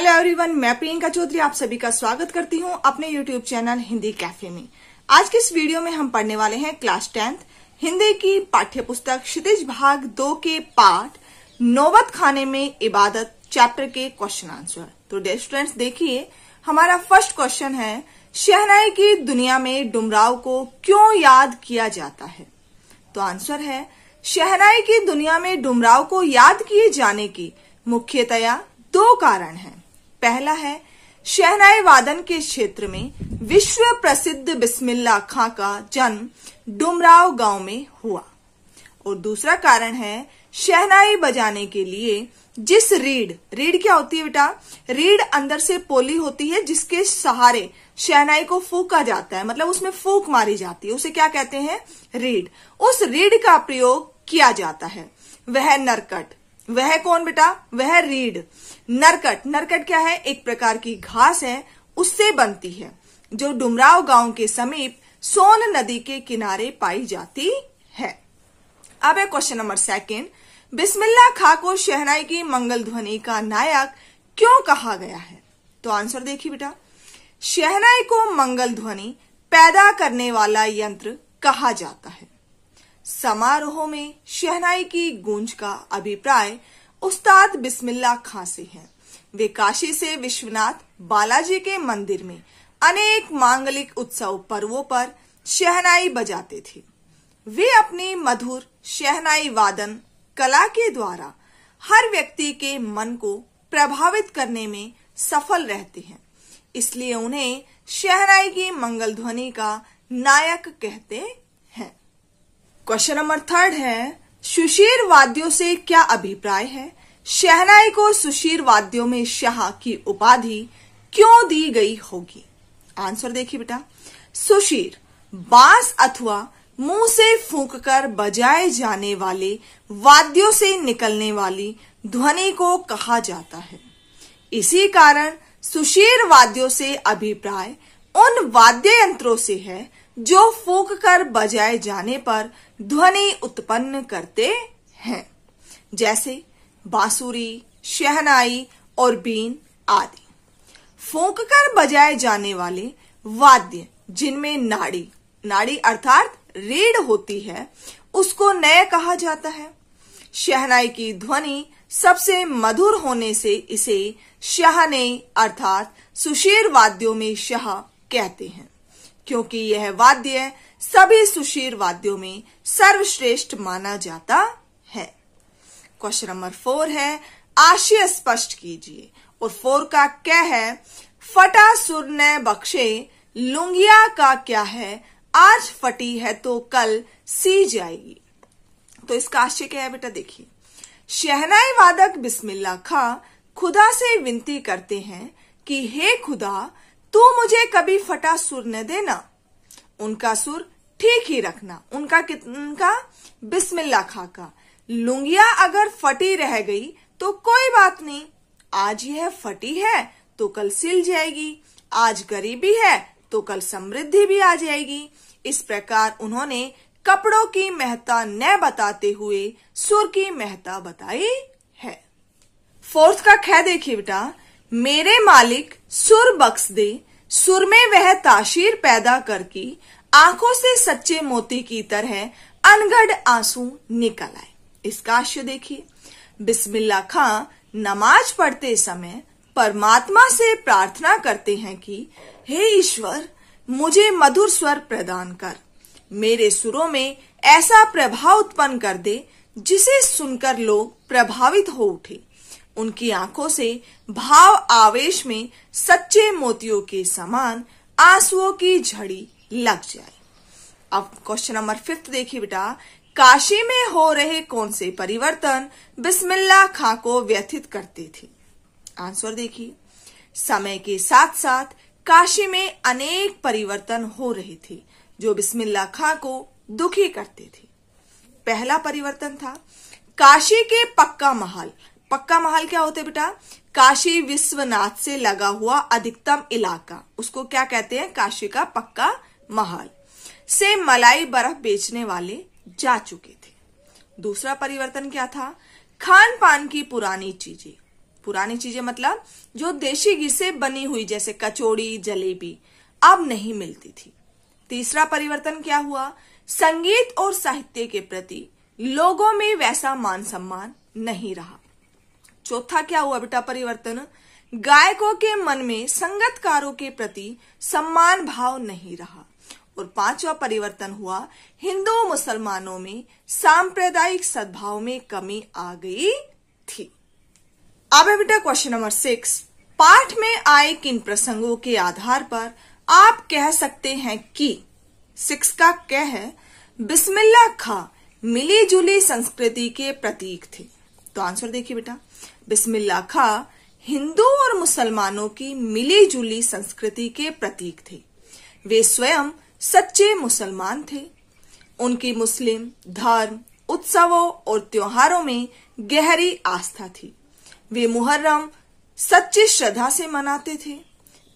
hello everyone मैं प्रियंका चौधरी आप सभी का स्वागत करती हूं अपने यूट्यूब चैनल हिंदी कैफे में आज के इस वीडियो में हम पढ़ने वाले हैं क्लास टेंथ हिंदी की पाठ्य पुस्तक क्षितिज भाग दो के पाठ नौबत खाने में इबादत चैप्टर के question answer today students देखिए हमारा फर्स्ट क्वेश्चन है शहनाई की दुनिया में डुमराव को क्यों याद किया जाता है तो आंसर है शहनाई की दुनिया में डुमराव को याद किए जाने की मुख्यतया दो कारण हैं पहला है शहनाई वादन के क्षेत्र में विश्व प्रसिद्ध बिस्मिल्ला खां का जन्म डुमराव गांव में हुआ और दूसरा कारण है शहनाई बजाने के लिए जिस रीढ़ रीढ़ क्या होती है बेटा रीढ़ अंदर से पोली होती है जिसके सहारे शहनाई को फूका जाता है मतलब उसमें फूक मारी जाती है उसे क्या कहते हैं रीढ़ उस रीढ़ का प्रयोग किया जाता है वह नरकट वह कौन बेटा वह रीढ़ नरकट नरकट क्या है एक प्रकार की घास है उससे बनती है जो डुमराव गांव के समीप सोन नदी के किनारे पाई जाती है अब है क्वेश्चन नंबर सेकेंड बिस्मिल्ला खा को शहनाई की मंगल ध्वनि का नायक क्यों कहा गया है तो आंसर देखिए बेटा शहनाई को मंगल ध्वनि पैदा करने वाला यंत्र कहा जाता है समारोह में शहनाई की गूंज का अभिप्राय उस्ताद बिस्मिल्ला खां से है वे काशी से विश्वनाथ बालाजी के मंदिर में अनेक मांगलिक उत्सव पर्वों पर शहनाई बजाते थे वे अपनी मधुर शहनाई वादन कला के द्वारा हर व्यक्ति के मन को प्रभावित करने में सफल रहते हैं इसलिए उन्हें शहनाई की मंगल ध्वनि का नायक कहते क्वेश्चन नंबर थर्ड है सुशीर वाद्यों से क्या अभिप्राय है शहनाई को सुशीर वाद्यों में शाह की उपाधि क्यों दी गई होगी आंसर देखिए बेटा सुशीर बांस अथवा मुंह से फूंककर बजाए जाने वाले वाद्यों से निकलने वाली ध्वनि को कहा जाता है इसी कारण सुशीर वाद्यों से अभिप्राय उन वाद्य यंत्रों से है जो फूक कर बजाए जाने पर ध्वनि उत्पन्न करते हैं जैसे बांसुरी शहनाई और बीन आदि फूक कर बजाए जाने वाले वाद्य जिनमें नाड़ी नाड़ी अर्थात रीढ़ होती है उसको नय कहा जाता है शहनाई की ध्वनि सबसे मधुर होने से इसे शहने अर्थात सुशीर वाद्यों में शह कहते हैं क्योंकि यह वाद्य सभी सुशीर वाद्यों में सर्वश्रेष्ठ माना जाता है क्वेश्चन नंबर फोर है आशय स्पष्ट कीजिए और फोर का क्या है फटा सुर न बख्शे लुंगिया का क्या है आज फटी है तो कल सी जाएगी तो इसका आशय क्या है बेटा देखिए शहनाई वादक बिस्मिल्ला खां खुदा से विनती करते हैं कि हे खुदा तू मुझे कभी फटा सुर न देना उनका सुर ठीक ही रखना उनका कितना बिस्मिल्ला खाका लुंगिया अगर फटी रह गई तो कोई बात नहीं आज यह फटी है तो कल सिल जाएगी आज गरीबी है तो कल समृद्धि भी आ जाएगी इस प्रकार उन्होंने कपड़ों की महता न बताते हुए सुर की महता बताई है फोर्थ का खे देखिए बेटा मेरे मालिक सुर बख्श दे सुर में वह ताशीर पैदा करके आंखों से सच्चे मोती की तरह अनगढ़ आंसू निकल आए इसका आश्य देखिए बिस्मिल्ला खां नमाज पढ़ते समय परमात्मा से प्रार्थना करते हैं कि हे ईश्वर मुझे मधुर स्वर प्रदान कर मेरे सुरों में ऐसा प्रभाव उत्पन्न कर दे जिसे सुनकर लोग प्रभावित हो उठे उनकी आंखों से भाव आवेश में सच्चे मोतियों के समान आंसुओं की झड़ी लग जाए अब क्वेश्चन नंबर फिफ्थ देखिए बेटा काशी में हो रहे कौन से परिवर्तन बिस्मिल्ला खां को व्यथित करते थे आंसर देखिए समय के साथ साथ काशी में अनेक परिवर्तन हो रहे थे जो बिस्मिल्ला खां को दुखी करते थे पहला परिवर्तन था काशी के पक्का महल पक्का महल क्या होते बेटा काशी विश्वनाथ से लगा हुआ अधिकतम इलाका उसको क्या कहते हैं काशी का पक्का महल से मलाई बर्फ बेचने वाले जा चुके थे दूसरा परिवर्तन क्या था खान पान की पुरानी चीजें पुरानी चीजें मतलब जो देशी घी से बनी हुई जैसे कचौड़ी जलेबी अब नहीं मिलती थी तीसरा परिवर्तन क्या हुआ संगीत और साहित्य के प्रति लोगों में वैसा मान सम्मान नहीं रहा चौथा क्या हुआ बेटा परिवर्तन गायकों के मन में संगतकारों के प्रति सम्मान भाव नहीं रहा और पांचवा परिवर्तन हुआ हिंदू मुसलमानों में सांप्रदायिक सद्भाव में कमी आ गई थी अब है बेटा क्वेश्चन नंबर सिक्स पाठ में आए किन प्रसंगों के आधार पर आप कह सकते हैं कि सिक्स का क्या है बिस्मिल्ला खा मिली जुली संस्कृति के प्रतीक थे तो आंसर देखिए बेटा बिस्मिल्ला खां हिंदू और मुसलमानों की मिली जुली संस्कृति के प्रतीक थे वे स्वयं सच्चे मुसलमान थे उनकी मुस्लिम धर्म उत्सवों और त्योहारों में गहरी आस्था थी वे मुहर्रम सच्ची श्रद्धा से मनाते थे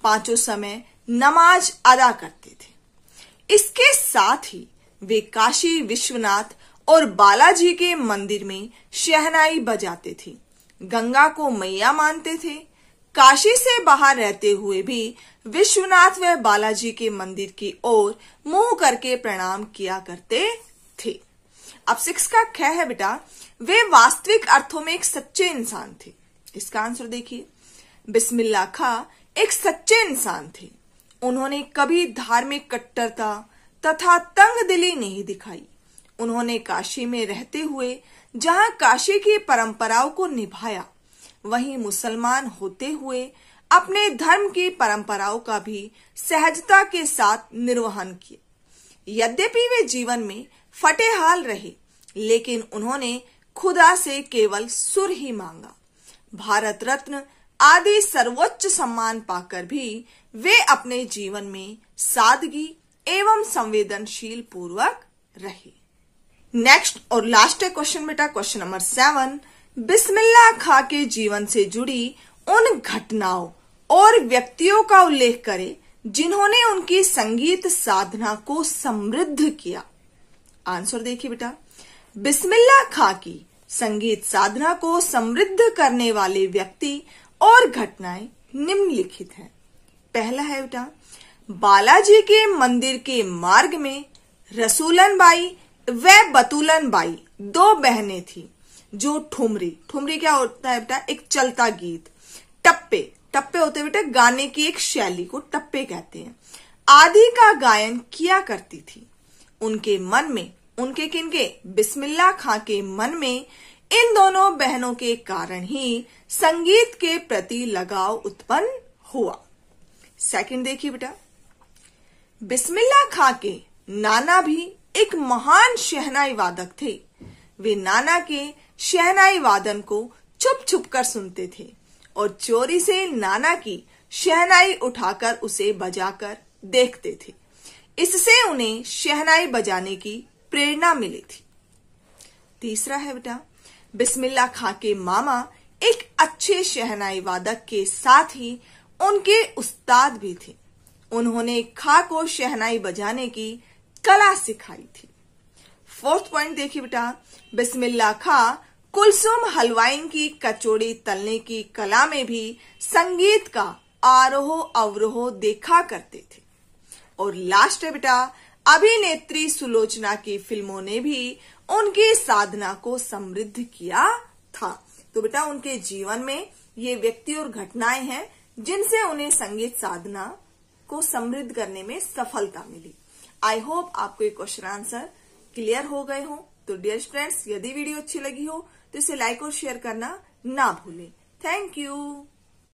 पांचों समय नमाज अदा करते थे इसके साथ ही वे काशी विश्वनाथ और बालाजी के मंदिर में शहनाई बजाते थे गंगा को मैया मानते थे काशी से बाहर रहते हुए भी विश्वनाथ व बालाजी के मंदिर की ओर मुंह करके प्रणाम किया करते थे अब सिक्स का कह है बेटा वे वास्तविक अर्थों में एक सच्चे इंसान थे इसका आंसर देखिए बिस्मिल्ला खा एक सच्चे इंसान थे उन्होंने कभी धार्मिक कट्टरता तथा तंग दिली नहीं दिखाई उन्होंने काशी में रहते हुए जहां काशी की परंपराओं को निभाया वहीं मुसलमान होते हुए अपने धर्म की परंपराओं का भी सहजता के साथ निर्वहन किया यद्यपि वे जीवन में फटेहाल रहे लेकिन उन्होंने खुदा से केवल सुर ही मांगा भारत रत्न आदि सर्वोच्च सम्मान पाकर भी वे अपने जीवन में सादगी एवं संवेदनशील पूर्वक रहे नेक्स्ट और लास्ट है क्वेश्चन बेटा क्वेश्चन नंबर सेवन बिस्मिल्ला खा के जीवन से जुड़ी उन घटनाओं और व्यक्तियों का उल्लेख करें जिन्होंने उनकी संगीत साधना को समृद्ध किया आंसर देखिए बेटा बिस्मिल्ला खा की संगीत साधना को समृद्ध करने वाले व्यक्ति और घटनाएं निम्नलिखित हैं पहला है बेटा बालाजी के मंदिर के मार्ग में रसूलन बाई वह बतूलन बाई दो बहनें थी जो ठुमरी ठुमरी क्या होता है बेटा एक चलता गीत टप्पे टप्पे होते बेटा गाने की एक शैली को टप्पे कहते हैं आदि का गायन किया करती थी उनके मन में उनके किनके बिस्मिल्ला खां के मन में इन दोनों बहनों के कारण ही संगीत के प्रति लगाव उत्पन्न हुआ सेकंड देखिए बेटा बिस्मिल्ला खां के नाना भी एक महान शहनाई वादक थे वे नाना के शहनाई वादन को छुप छुप कर सुनते थे और चोरी से नाना की शहनाई उठाकर उसे बजाकर देखते थे इससे उन्हें शहनाई बजाने की प्रेरणा मिली थी तीसरा है बेटा बिस्मिल्ला खां के मामा एक अच्छे शहनाई वादक के साथ ही उनके उस्ताद भी थे उन्होंने खा को शहनाई बजाने की कला सिखाई थी फोर्थ पॉइंट देखिए बेटा बिस्मिल्ला खा कुलसुम हलवाइन की कचौड़ी तलने की कला में भी संगीत का आरोह अवरोह देखा करते थे और लास्ट है बेटा अभिनेत्री सुलोचना की फिल्मों ने भी उनकी साधना को समृद्ध किया था तो बेटा उनके जीवन में ये व्यक्ति और घटनाएं हैं जिनसे उन्हें संगीत साधना को समृद्ध करने में सफलता मिली आई होप आपको ये क्वेश्चन आंसर क्लियर हो गए हो तो डियर फ्रेंड्स यदि वीडियो अच्छी लगी हो तो इसे लाइक और शेयर करना ना भूलें थैंक यू